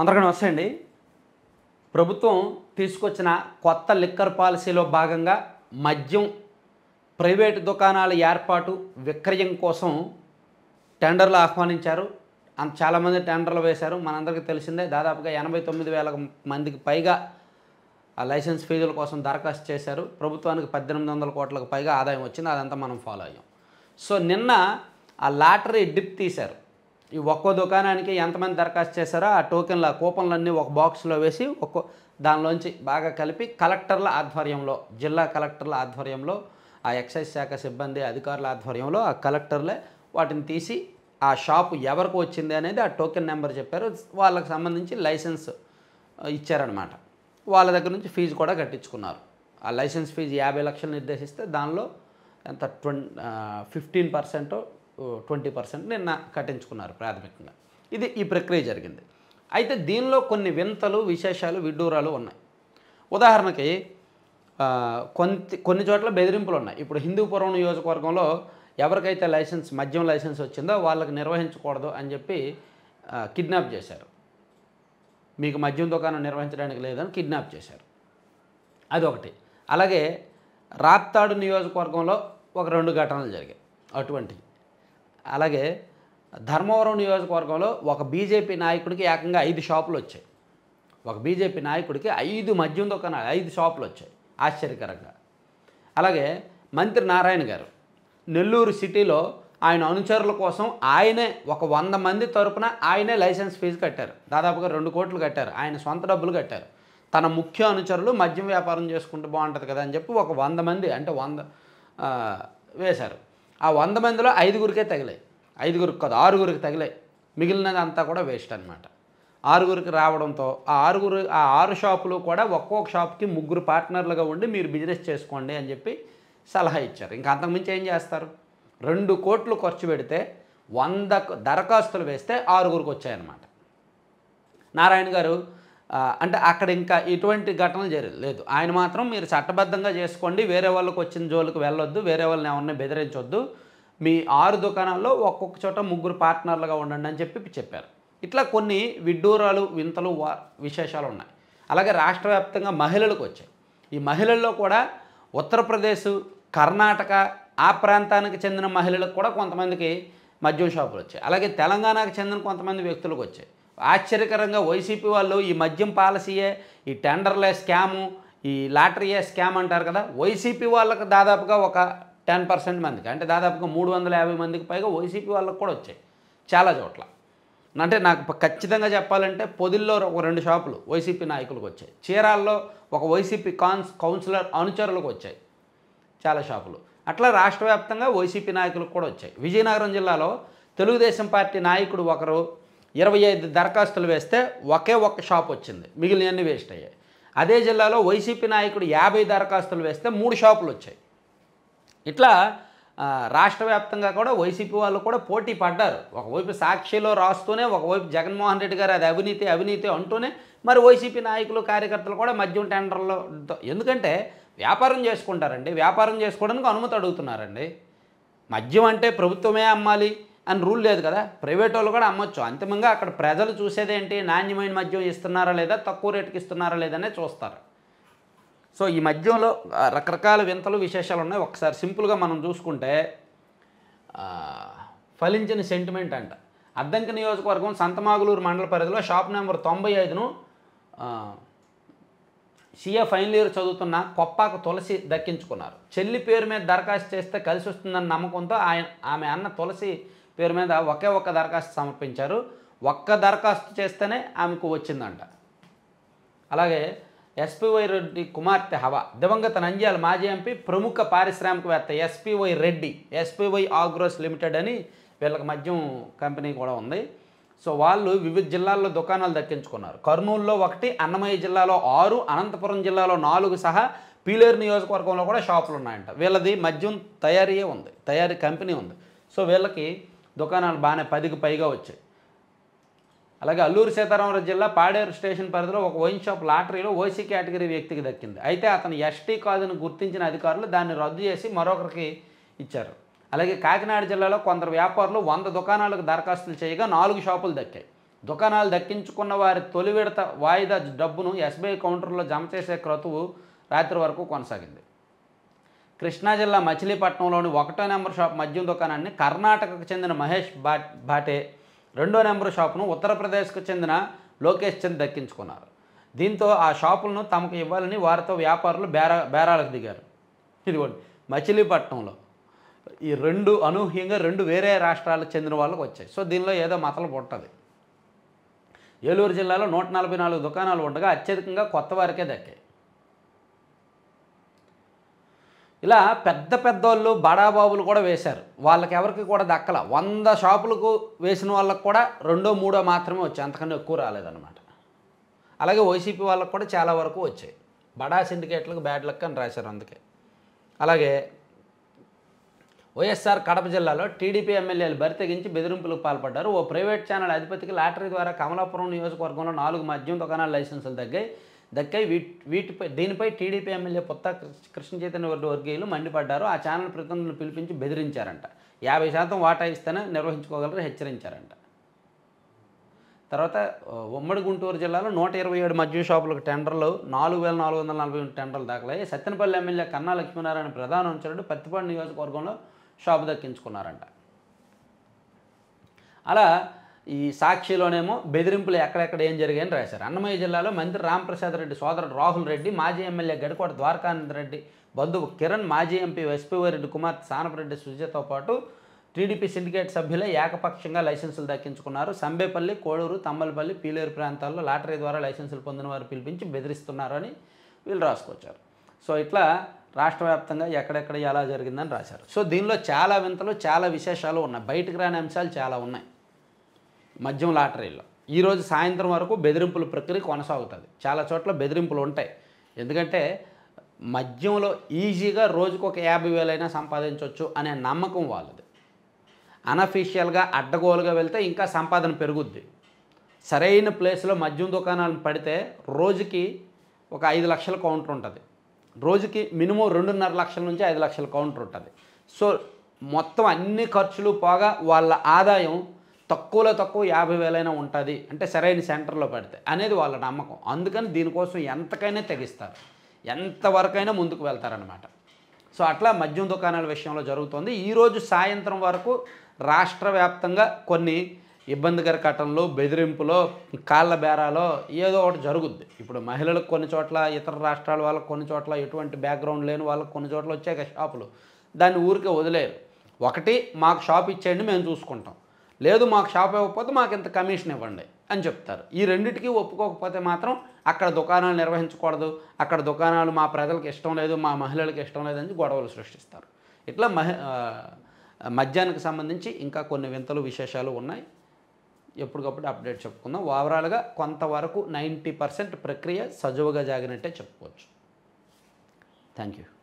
అందరికీ నమస్తే అండి ప్రభుత్వం తీసుకొచ్చిన కొత్త లిక్కర్ పాలసీలో భాగంగా మద్యం ప్రైవేటు దుకాణాల ఏర్పాటు విక్రయం కోసం టెండర్లు ఆహ్వానించారు చాలామంది టెండర్లు వేశారు మనందరికీ తెలిసిందే దాదాపుగా ఎనభై తొమ్మిది వేల మందికి పైగా ఆ లైసెన్స్ ఫీజుల కోసం దరఖాస్తు చేశారు ప్రభుత్వానికి పద్దెనిమిది వందల కోట్లకు పైగా ఆదాయం వచ్చింది అదంతా మనం ఫాలో అయ్యాం సో నిన్న ఆ లాటరీ డిప్ తీశారు ఈ ఒక్కో దుకాణానికి ఎంతమంది దరఖాస్తు చేశారో ఆ టోకెన్ల కూపన్లన్నీ ఒక బాక్స్లో వేసి ఒక్కో దానిలోంచి బాగా కలిపి కలెక్టర్ల ఆధ్వర్యంలో జిల్లా కలెక్టర్ల ఆధ్వర్యంలో ఆ ఎక్సైజ్ శాఖ సిబ్బంది అధికారుల ఆధ్వర్యంలో ఆ కలెక్టర్లే వాటిని తీసి ఆ షాపు ఎవరికి వచ్చింది అనేది ఆ టోకెన్ నెంబర్ చెప్పారు వాళ్ళకి సంబంధించి లైసెన్స్ ఇచ్చారనమాట వాళ్ళ దగ్గర నుంచి ఫీజు కూడా కట్టించుకున్నారు ఆ లైసెన్స్ ఫీజు యాభై లక్షలు నిర్దేశిస్తే దానిలో ఎంత twenty fifteen percent twenty percent నిన్న కట్టించుకున్నారు ప్రాథమికంగా ఇది ఈ ప్రక్రియ జరిగింది అయితే దీనిలో కొన్ని వింతలు విశేషాలు విడ్డూరాలు ఉన్నాయి ఉదాహరణకి కొంత కొన్ని చోట్ల బెదిరింపులు ఉన్నాయి ఇప్పుడు హిందూపురం నియోజకవర్గంలో ఎవరికైతే లైసెన్స్ మద్యం లైసెన్స్ వచ్చిందో వాళ్ళకి నిర్వహించకూడదు అని చెప్పి కిడ్నాప్ చేశారు మీకు మద్యం దుకాణం నిర్వహించడానికి లేదని కిడ్నాప్ చేశారు అదొకటి అలాగే రాత్తాడు నియోజకవర్గంలో ఒక రెండు ఘటనలు జరిగాయి అటువంటివి అలాగే ధర్మవరం నియోజకవర్గంలో ఒక బీజేపీ నాయకుడికి ఏకంగా ఐదు షాపులు వచ్చాయి ఒక బీజేపీ నాయకుడికి ఐదు మద్యం దుకాణాలు ఐదు షాపులు వచ్చాయి ఆశ్చర్యకరంగా అలాగే మంత్రి నారాయణ గారు నెల్లూరు సిటీలో ఆయన అనుచరుల కోసం ఆయనే ఒక వంద మంది తరపున ఆయనే లైసెన్స్ ఫీజు కట్టారు దాదాపుగా రెండు కోట్లు కట్టారు ఆయన సొంత డబ్బులు కట్టారు తన ముఖ్య అనుచరులు మద్యం వ్యాపారం చేసుకుంటే బాగుంటుంది కదా అని చెప్పి ఒక వంద మంది అంటే వంద వేశారు ఆ వంద మందిలో ఐదుగురికే తగిలాయి ఐదుగురికి కాదు ఆరుగురికి తగిలాయి మిగిలినది అంతా కూడా వేస్ట్ అనమాట ఆరుగురికి రావడంతో ఆ ఆరుగురు ఆ ఆరు షాపులు కూడా ఒక్కొక్క షాప్కి ముగ్గురు పార్ట్నర్లుగా ఉండి మీరు బిజినెస్ చేసుకోండి అని చెప్పి సలహా ఇచ్చారు ఇంకా అంతకుమించి ఏం చేస్తారు రెండు కోట్లు ఖర్చు పెడితే వంద దరఖాస్తులు వేస్తే ఆరుగురికి వచ్చాయన్నమాట నారాయణ గారు అంటే అక్కడ ఇంకా ఎటువంటి ఘటనలు జరగలేదు ఆయన మాత్రం మీరు చట్టబద్ధంగా చేసుకోండి వేరే వాళ్ళకి వచ్చిన జోలికి వెళ్ళొద్దు వేరే వాళ్ళని ఎవరిని బెదిరించొద్దు మీ ఆరు దుకాణాల్లో ఒక్కొక్క చోట ముగ్గురు పార్ట్నర్లుగా ఉండండి అని చెప్పి చెప్పారు ఇట్లా కొన్ని విడ్డూరాలు వింతలు విశేషాలు ఉన్నాయి అలాగే రాష్ట్ర వ్యాప్తంగా మహిళలకు వచ్చాయి ఈ మహిళల్లో కూడా ఉత్తరప్రదేశ్ కర్ణాటక ఆ ప్రాంతానికి చెందిన మహిళలకు కూడా కొంతమందికి మద్యం షాపులు వచ్చాయి అలాగే తెలంగాణకు చెందిన కొంతమంది వ్యక్తులకు వచ్చాయి ఆశ్చర్యకరంగా వైసీపీ వాళ్ళు ఈ మద్యం పాలసీయే ఈ టెండర్లే స్కాము ఈ లాటరీయే స్కామ్ అంటారు కదా వైసీపీ వాళ్ళకు దాదాపుగా ఒక టెన్ పర్సెంట్ మందికి అంటే దాదాపుగా మూడు వందల యాభై మందికి పైగా వైసీపీ వాళ్ళకి కూడా వచ్చాయి చాలా చోట్ల అంటే నాకు ఖచ్చితంగా చెప్పాలంటే పొదిల్లో ఒక రెండు షాపులు వైసీపీ నాయకులకు వచ్చాయి చీరాల్లో ఒక వైసీపీ కాన్స్ కౌన్సిలర్ అనుచరులకు వచ్చాయి చాలా షాపులు అట్లా రాష్ట్ర వైసీపీ నాయకులకు కూడా వచ్చాయి విజయనగరం జిల్లాలో తెలుగుదేశం పార్టీ నాయకుడు ఒకరు ఇరవై ఐదు దరఖాస్తులు వేస్తే ఒకే ఒక్క షాప్ వచ్చింది మిగిలినవన్నీ వేస్ట్ అయ్యాయి అదే జిల్లాలో వైసీపీ నాయకుడు యాభై దరఖాస్తులు వేస్తే మూడు షాపులు వచ్చాయి ఇట్లా రాష్ట్ర వ్యాప్తంగా కూడా వైసీపీ వాళ్ళు కూడా పోటీ పడ్డారు ఒకవైపు సాక్షిలో రాస్తూనే ఒకవైపు జగన్మోహన్ రెడ్డి గారు అది అవినీతి అవినీతి అంటూనే మరి వైసీపీ నాయకులు కార్యకర్తలు కూడా మద్యం టెండర్లో ఎందుకంటే వ్యాపారం చేసుకుంటారండి వ్యాపారం చేసుకోవడానికి అనుమతి అడుగుతున్నారండి మద్యం అంటే ప్రభుత్వమే అమ్మాలి అని రూల్ లేదు కదా ప్రైవేట్ వాళ్ళు కూడా అమ్మొచ్చు అంతిమంగా అక్కడ ప్రజలు చూసేది ఏంటి నాణ్యమైన మద్యం ఇస్తున్నారా లేదా తక్కువ రేటుకి ఇస్తున్నారా లేదనే చూస్తారు సో ఈ మద్యంలో రకరకాల వింతలు విశేషాలు ఉన్నాయి ఒకసారి సింపుల్గా మనం చూసుకుంటే ఫలించిన సెంటిమెంట్ అంట అద్దంకి నియోజకవర్గం సంతమాగులూరు మండల పరిధిలో షాప్ నెంబర్ తొంభై ఐదును సీఏ ఫైనల్ ఇయర్ చదువుతున్న కొప్పాకు తులసి దక్కించుకున్నారు చెల్లి పేరు మీద దరఖాస్తు చేస్తే కలిసి వస్తుందన్న నమ్మకంతో ఆయన ఆమె అన్న తులసి పేరు మీద ఒకే ఒక్క దరఖాస్తు సమర్పించారు ఒక్క దరఖాస్తు చేస్తేనే ఆమెకు వచ్చిందంట అలాగే ఎస్పివై రెడ్డి కుమార్తె హవా దివంగత నంద్యాల మాజీ ఎంపీ ప్రముఖ పారిశ్రామికవేత్త SPY Reddy SPY agros limited అని వీళ్ళకి మద్యం కంపెనీ కూడా ఉంది సో వాళ్ళు వివిధ జిల్లాల్లో దుకాణాలు దక్కించుకున్నారు కర్నూలులో ఒకటి అన్నమయ్య జిల్లాలో ఆరు అనంతపురం జిల్లాలో నాలుగు సహా పీలేరు నియోజకవర్గంలో కూడా షాపులు ఉన్నాయంట వీళ్ళది మద్యం తయారీ ఉంది తయారీ కంపెనీ ఉంది సో వీళ్ళకి దుకాణాలు బాగానే పదికి పైగా వచ్చాయి అలాగే అల్లూరు సీతారామరాజు జిల్లా పాడేరు స్టేషన్ పరిధిలో ఒక వైన్ షాప్ లాటరీలో ఓసీ కేటగిరీ వ్యక్తికి దక్కింది అయితే అతను ఎస్టీ కాదని గుర్తించిన అధికారులు దాన్ని రద్దు చేసి మరొకరికి ఇచ్చారు అలాగే కాకినాడ జిల్లాలో కొందరు వ్యాపారులు వంద దుకాణాలకు దరఖాస్తులు చేయగా నాలుగు షాపులు దక్కాయి దుకాణాలు దక్కించుకున్న వారి తొలి విడత వాయిదా డబ్బును ఎస్బీఐ కౌంటర్లో జమ చేసే క్రతువు రాత్రి వరకు కొనసాగింది కృష్ణా జిల్లా మచిలీపట్నంలోని ఒకటో నెంబర్ షాప్ మద్యం దుకాణాన్ని కర్ణాటకకు చెందిన మహేష్ బాట్ బాటే రెండో నెంబర్ షాపును ఉత్తరప్రదేశ్కు చెందిన లోకేష్ చంద్ దక్కించుకున్నారు దీంతో ఆ షాపులను తమకు ఇవ్వాలని వారితో వ్యాపారులు బేరా బేరాలకు దిగారు ఇదిగోండి మచిలీపట్నంలో ఈ రెండు అనూహ్యంగా రెండు వేరే రాష్ట్రాలకు చెందిన వాళ్ళకు వచ్చాయి సో దీనిలో ఏదో మతలు పుట్టదు ఏలూరు జిల్లాలో నూట నలభై నాలుగు దుకాణాలు ఉండగా అత్యధికంగా కొత్త వారికే దక్కాయి ఇలా పెద్ద పెద్ద వాళ్ళు బడాబాబులు కూడా వేశారు వాళ్ళకి ఎవరికి కూడా దక్కల వంద షాపులకు వేసిన వాళ్ళకు కూడా రెండో మూడో మాత్రమే వచ్చాయి అంతకన్నా ఎక్కువ రాలేదన్నమాట అలాగే వైసీపీ వాళ్ళకు కూడా చాలా వరకు వచ్చాయి బడా సిండికేట్లకు బ్యాడ్ లక్ అని రాశారు అందుకే అలాగే వైఎస్ఆర్ కడప జిల్లాలో టీడీపీ ఎమ్మెల్యేలు బరితెగించి బెదిరింపులకు పాల్పడ్డారు ఓ ప్రైవేట్ ఛానల్ అధిపతికి లాటరీ ద్వారా కమలాపురం నియోజకవర్గంలో నాలుగు మద్యం దుకాణాల లైసెన్సులు తగ్గాయి దక్కై వీటి వీటిపై దీనిపై టీడీపీ ఎమ్మెల్యే పొత్త కృష్ణ చైతన్య వర్గీయులు మండిపడ్డారు ఆ ఛానల్ ప్రతినిధులను పిలిపించి బెదిరించారంట యాభై శాతం వాటా ఇస్తేనే నిర్వహించుకోగలరు హెచ్చరించారంట తర్వాత ఉమ్మడి గుంటూరు జిల్లాలో నూట ఇరవై ఏడు మద్యం షాపులకు టెండర్లు నాలుగు వేల నాలుగు వందల నలభై టెండర్లు దాఖలయ్యి సత్తెనపల్లి ఎమ్మెల్యే కన్నా లక్ష్మీనారాయణ ప్రధాన ఉంచాడు పత్తిపాడు నియోజకవర్గంలో షాపు దక్కించుకున్నారంట అలా ఈ సాక్షిలోనేమో బెదిరింపులు ఎక్కడెక్కడ ఏం జరిగాయని రాశారు అన్నమయ్య జిల్లాలో మంత్రి రామప్రసాద్ రెడ్డి సోదరుడు రాహుల్ రెడ్డి మాజీ ఎమ్మెల్యే గడికోట ద్వారకానంద రెడ్డి బంధువు కిరణ్ మాజీ ఎంపీ ఎస్పీవై రెడ్డి కుమార్తె సానపరెడ్డి సుజయతో పాటు టీడీపీ సిండికేట్ సభ్యులే ఏకపక్షంగా లైసెన్సులు దక్కించుకున్నారు సంబేపల్లి కోడూరు తమ్మలపల్లి పీలేరు ప్రాంతాల్లో లాటరీ ద్వారా లైసెన్సులు పొందిన వారు పిలిపించి బెదిరిస్తున్నారు అని వీళ్ళు రాసుకొచ్చారు సో ఇట్లా రాష్ట్ర వ్యాప్తంగా ఎక్కడెక్కడ ఎలా జరిగిందని రాశారు సో దీనిలో చాలా వింతలు చాలా విశేషాలు ఉన్నాయి బయటకు రాని అంశాలు చాలా ఉన్నాయి మద్యం లాటరీలో ఈరోజు సాయంత్రం వరకు బెదిరింపుల ప్రక్రియ కొనసాగుతుంది చాలా చోట్ల బెదిరింపులు ఉంటాయి ఎందుకంటే మద్యంలో ఈజీగా రోజుకు ఒక యాభై వేలైనా సంపాదించవచ్చు అనే నమ్మకం వాళ్ళది అనఫీషియల్గా అడ్డగోలుగా వెళ్తే ఇంకా సంపాదన పెరుగుద్ది సరైన ప్లేస్లో మద్యం దుకాణాలను పడితే రోజుకి ఒక ఐదు లక్షల కౌంటర్ ఉంటుంది రోజుకి మినిమం రెండున్నర లక్షల నుంచి ఐదు లక్షల కౌంటర్ ఉంటుంది సో మొత్తం అన్ని ఖర్చులు పోగా వాళ్ళ ఆదాయం తక్కువలో తక్కువ యాభై వేలైనా ఉంటుంది అంటే సరైన సెంటర్లో పెడితే అనేది వాళ్ళ నమ్మకం అందుకని దీనికోసం ఎంతకైనా తెగిస్తారు ఎంతవరకైనా ముందుకు వెళ్తారనమాట సో అట్లా మద్యం దుకాణాల విషయంలో జరుగుతుంది ఈరోజు సాయంత్రం వరకు రాష్ట్ర వ్యాప్తంగా కొన్ని ఇబ్బందికర ఘటనలు బెదిరింపులో కాళ్ళ బేరాలో ఏదో ఒకటి జరుగుద్ది ఇప్పుడు మహిళలకు కొన్ని చోట్ల ఇతర రాష్ట్రాల వాళ్ళకి కొన్ని చోట్ల ఎటువంటి బ్యాక్గ్రౌండ్ లేని వాళ్ళకి కొన్ని చోట్ల వచ్చాక షాపులు దాన్ని ఊరికే వదిలేరు ఒకటి మాకు షాప్ ఇచ్చేయండి మేము చూసుకుంటాం లేదు మాకు షాప్ ఇవ్వకపోతే మాకు ఇంత కమిషన్ ఇవ్వండి అని చెప్తారు ఈ రెండింటికి ఒప్పుకోకపోతే మాత్రం అక్కడ దుకాణాలు నిర్వహించకూడదు అక్కడ దుకాణాలు మా ప్రజలకు ఇష్టం లేదు మా మహిళలకు ఇష్టం లేదని గొడవలు సృష్టిస్తారు ఇట్లా మహి మద్యానికి సంబంధించి ఇంకా కొన్ని వింతలు విశేషాలు ఉన్నాయి ఎప్పటికప్పుడు అప్డేట్ చెప్పుకుందాం ఓవరాల్గా కొంతవరకు నైంటీ పర్సెంట్ ప్రక్రియ సజువుగా జాగినట్టే చెప్పుకోవచ్చు థ్యాంక్ యూ